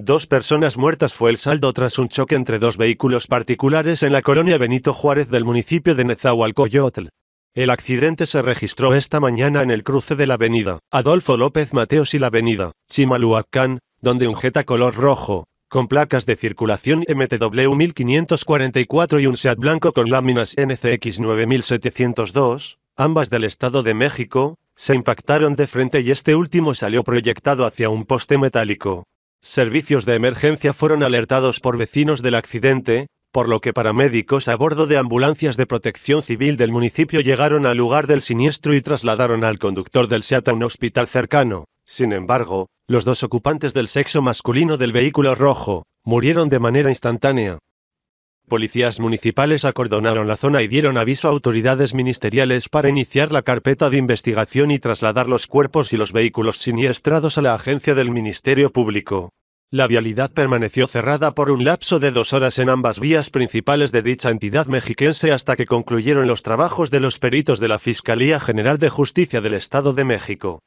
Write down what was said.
Dos personas muertas fue el saldo tras un choque entre dos vehículos particulares en la colonia Benito Juárez del municipio de Nezahualcoyotl. El accidente se registró esta mañana en el cruce de la avenida Adolfo López Mateos y la avenida Chimalhuacán, donde un Jetta color rojo, con placas de circulación MTW 1544 y un SEAT blanco con láminas NCX 9702, ambas del Estado de México, se impactaron de frente y este último salió proyectado hacia un poste metálico, Servicios de emergencia fueron alertados por vecinos del accidente, por lo que paramédicos a bordo de ambulancias de protección civil del municipio llegaron al lugar del siniestro y trasladaron al conductor del SEAT a un hospital cercano. Sin embargo, los dos ocupantes del sexo masculino del vehículo rojo murieron de manera instantánea. Policías municipales acordonaron la zona y dieron aviso a autoridades ministeriales para iniciar la carpeta de investigación y trasladar los cuerpos y los vehículos siniestrados a la agencia del Ministerio Público. La vialidad permaneció cerrada por un lapso de dos horas en ambas vías principales de dicha entidad mexiquense hasta que concluyeron los trabajos de los peritos de la Fiscalía General de Justicia del Estado de México.